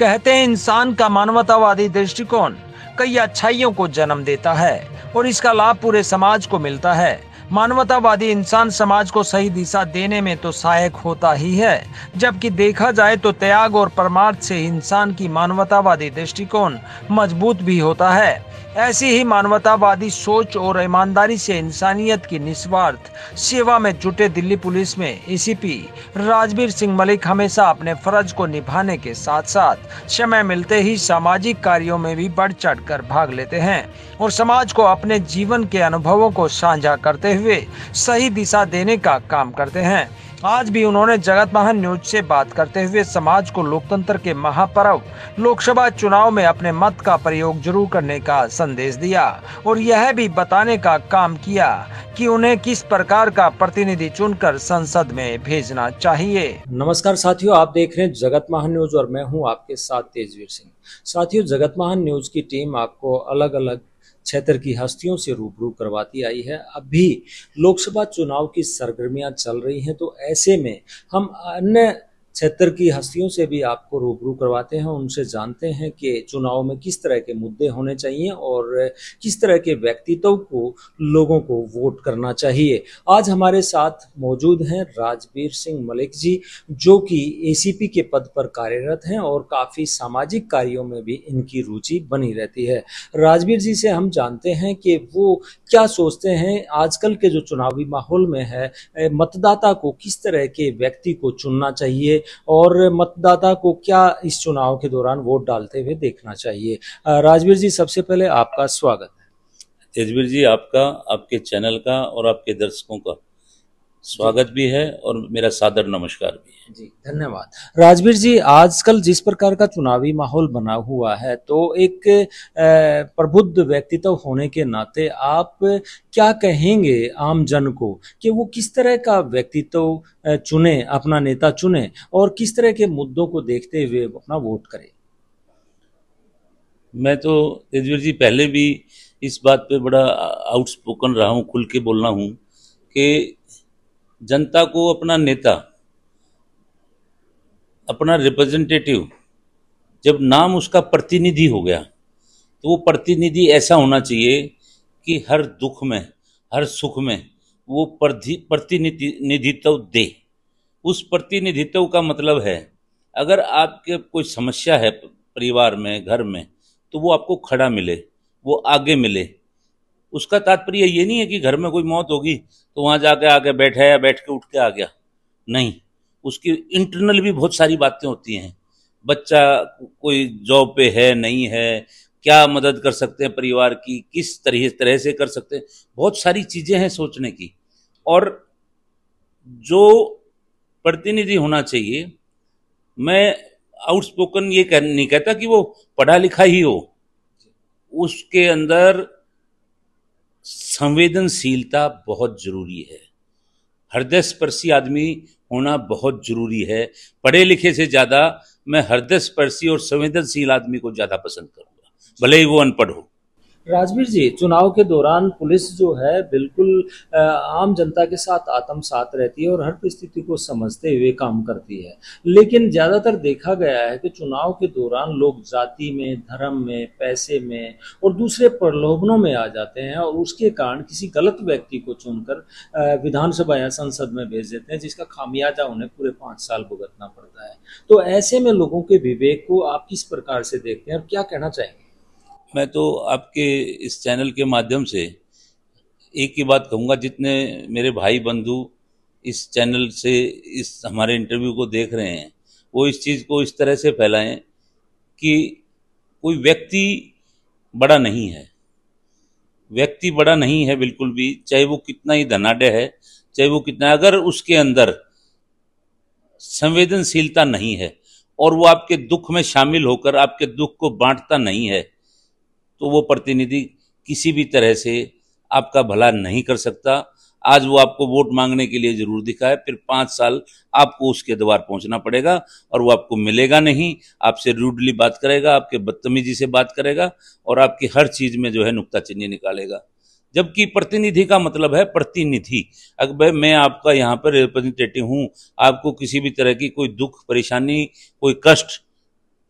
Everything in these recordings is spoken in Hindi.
कहते हैं इंसान का मानवतावादी दृष्टिकोण कई अच्छाइयों को जन्म देता है और इसका लाभ पूरे समाज को मिलता है मानवतावादी इंसान समाज को सही दिशा देने में तो सहायक होता ही है जबकि देखा जाए तो त्याग और परमार्थ से इंसान की मानवतावादी दृष्टिकोण मजबूत भी होता है ऐसी ही मानवतावादी सोच और ईमानदारी से इंसानियत की निस्वार्थ सेवा में जुटे दिल्ली पुलिस में एसीपी e राजवीर सिंह मलिक हमेशा अपने फर्ज को निभाने के साथ साथ समय मिलते ही सामाजिक कार्यों में भी बढ़ चढ़ कर भाग लेते हैं और समाज को अपने जीवन के अनुभवों को साझा करते हुए सही दिशा देने का काम करते हैं आज भी उन्होंने जगत महान न्यूज से बात करते हुए समाज को लोकतंत्र के महापर्व लोकसभा चुनाव में अपने मत का प्रयोग जरूर करने का संदेश दिया और यह भी बताने का काम किया कि उन्हें किस प्रकार का प्रतिनिधि चुनकर संसद में भेजना चाहिए नमस्कार साथियों आप देख रहे हैं जगत महान न्यूज और मैं हूँ आपके साथ तेजवीर सिंह साथियों जगत महान न्यूज की टीम आपको अलग अलग क्षेत्र की हस्तियों से रूबरू करवाती आई है अभी लोकसभा चुनाव की सरगर्मियां चल रही हैं तो ऐसे में हम अन्य क्षेत्र की हस्तियों से भी आपको रूबरू करवाते हैं उनसे जानते हैं कि चुनाव में किस तरह के मुद्दे होने चाहिए और किस तरह के व्यक्तित्व को लोगों को वोट करना चाहिए आज हमारे साथ मौजूद हैं राजवीर सिंह मलिक जी जो कि एसीपी के पद पर कार्यरत हैं और काफ़ी सामाजिक कार्यों में भी इनकी रुचि बनी रहती है राजवीर जी से हम जानते हैं कि वो क्या सोचते हैं आजकल के जो चुनावी माहौल में है मतदाता को किस तरह के व्यक्ति को चुनना चाहिए और मतदाता को क्या इस चुनाव के दौरान वोट डालते हुए देखना चाहिए राजवीर जी सबसे पहले आपका स्वागत है तेजवीर जी आपका आपके चैनल का और आपके दर्शकों का स्वागत भी है और मेरा सादर नमस्कार भी है जी धन्यवाद राजवीर जी आजकल जिस प्रकार का चुनावी माहौल बना हुआ है तो एक प्रबुद्ध व्यक्तित्व होने के नाते आप क्या कहेंगे आम जन को कि वो किस तरह का व्यक्तित्व चुने अपना नेता चुने और किस तरह के मुद्दों को देखते हुए अपना वोट करे मैं तो तेजवीर जी पहले भी इस बात पे बड़ा आउटस्पोकन रहा हूँ खुल के बोलना हूँ कि जनता को अपना नेता अपना रिप्रेजेंटेटिव जब नाम उसका प्रतिनिधि हो गया तो वो प्रतिनिधि ऐसा होना चाहिए कि हर दुख में हर सुख में वो प्रतिनिधित्व दे उस प्रतिनिधित्व का मतलब है अगर आपके कोई समस्या है परिवार में घर में तो वो आपको खड़ा मिले वो आगे मिले उसका तात्पर्य ये नहीं है कि घर में कोई मौत होगी तो वहां जाके आके बैठा या बैठ के उठ के आ गया नहीं उसकी इंटरनल भी बहुत सारी बातें होती हैं बच्चा कोई जॉब पे है नहीं है क्या मदद कर सकते हैं परिवार की किस तरह तरह से कर सकते हैं बहुत सारी चीज़ें हैं सोचने की और जो प्रतिनिधि होना चाहिए मैं आउटस्पोकन ये कह, नहीं कहता कि वो पढ़ा लिखा ही हो उसके अंदर संवेदनशीलता बहुत ज़रूरी है हृदय स्पर्शी आदमी होना बहुत ज़रूरी है पढ़े लिखे से ज़्यादा मैं हृदय स्पर्शी और संवेदनशील आदमी को ज़्यादा पसंद करूंगा भले ही वो अनपढ़ हो राजवीर जी चुनाव के दौरान पुलिस जो है बिल्कुल आम जनता के साथ आत्म साथ रहती है और हर परिस्थिति को समझते हुए काम करती है लेकिन ज्यादातर देखा गया है कि चुनाव के दौरान लोग जाति में धर्म में पैसे में और दूसरे प्रलोभनों में आ जाते हैं और उसके कारण किसी गलत व्यक्ति को चुनकर विधानसभा या संसद में भेज देते हैं जिसका खामियाजा उन्हें पूरे पांच साल भुगतना पड़ता है तो ऐसे में लोगों के विवेक को आप किस प्रकार से देखते हैं और क्या कहना चाहेंगे मैं तो आपके इस चैनल के माध्यम से एक ही बात कहूँगा जितने मेरे भाई बंधु इस चैनल से इस हमारे इंटरव्यू को देख रहे हैं वो इस चीज़ को इस तरह से फैलाएं कि कोई व्यक्ति बड़ा नहीं है व्यक्ति बड़ा नहीं है बिल्कुल भी चाहे वो कितना ही धनाढ़ है चाहे वो कितना अगर उसके अंदर संवेदनशीलता नहीं है और वो आपके दुख में शामिल होकर आपके दुख को बांटता नहीं है तो वो प्रतिनिधि किसी भी तरह से आपका भला नहीं कर सकता आज वो आपको वोट मांगने के लिए जरूर दिखा है फिर पाँच साल आपको उसके द्वार पहुंचना पड़ेगा और वो आपको मिलेगा नहीं आपसे रूडली बात करेगा आपके बदतमीजी से बात करेगा और आपकी हर चीज़ में जो है नुकताचीनी निकालेगा जबकि प्रतिनिधि का मतलब है प्रतिनिधि अगर भाई मैं आपका यहाँ पर रिप्रेजेंटेटिव हूँ आपको किसी भी तरह की कोई दुख परेशानी कोई कष्ट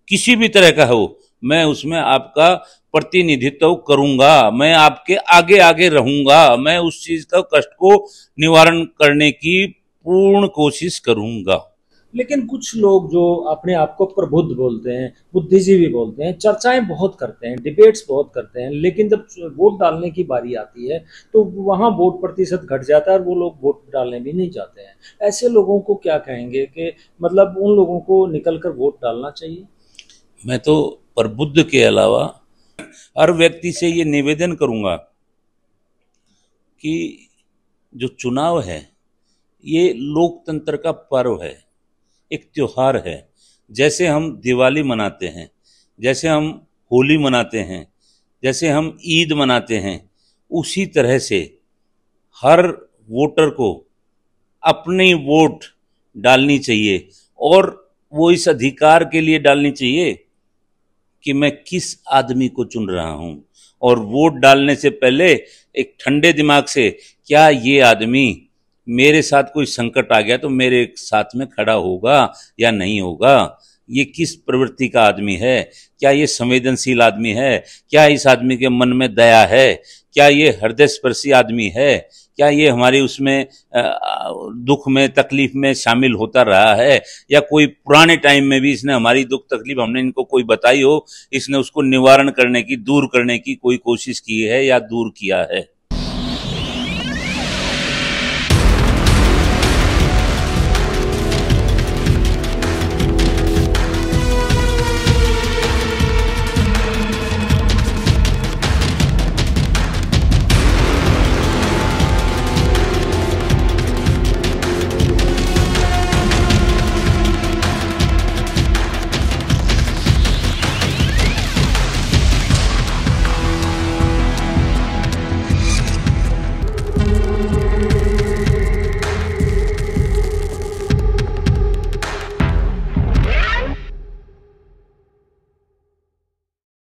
किसी भी तरह का हो मैं उसमें आपका प्रतिनिधित्व करूंगा मैं आपके आगे आगे रहूंगा मैं उस चीज का कष्ट को निवारण करने की पूर्ण कोशिश करूंगा लेकिन कुछ लोग जो अपने आप को प्रबुद्ध बोलते हैं बुद्धिजीवी बोलते हैं चर्चाएं बहुत करते हैं डिबेट्स बहुत करते हैं लेकिन जब वोट डालने की बारी आती है तो वहाँ वोट प्रतिशत घट जाता है और वो लोग वोट डालने भी नहीं जाते हैं ऐसे लोगों को क्या कहेंगे कि मतलब उन लोगों को निकल कर वोट डालना चाहिए मैं तो प्रबुद्ध के अलावा हर व्यक्ति से ये निवेदन करूंगा कि जो चुनाव है ये लोकतंत्र का पर्व है एक त्यौहार है जैसे हम दिवाली मनाते हैं जैसे हम होली मनाते हैं जैसे हम ईद मनाते हैं उसी तरह से हर वोटर को अपनी वोट डालनी चाहिए और वो इस अधिकार के लिए डालनी चाहिए कि मैं किस आदमी को चुन रहा हूं और वोट डालने से पहले एक ठंडे दिमाग से क्या ये आदमी मेरे साथ कोई संकट आ गया तो मेरे साथ में खड़ा होगा या नहीं होगा ये किस प्रवृत्ति का आदमी है क्या ये संवेदनशील आदमी है क्या इस आदमी के मन में दया है क्या ये हृदय स्पर्शी आदमी है क्या ये हमारी उसमें दुख में तकलीफ में शामिल होता रहा है या कोई पुराने टाइम में भी इसने हमारी दुख तकलीफ हमने इनको कोई बताई हो इसने उसको निवारण करने की दूर करने की कोई कोशिश की है या दूर किया है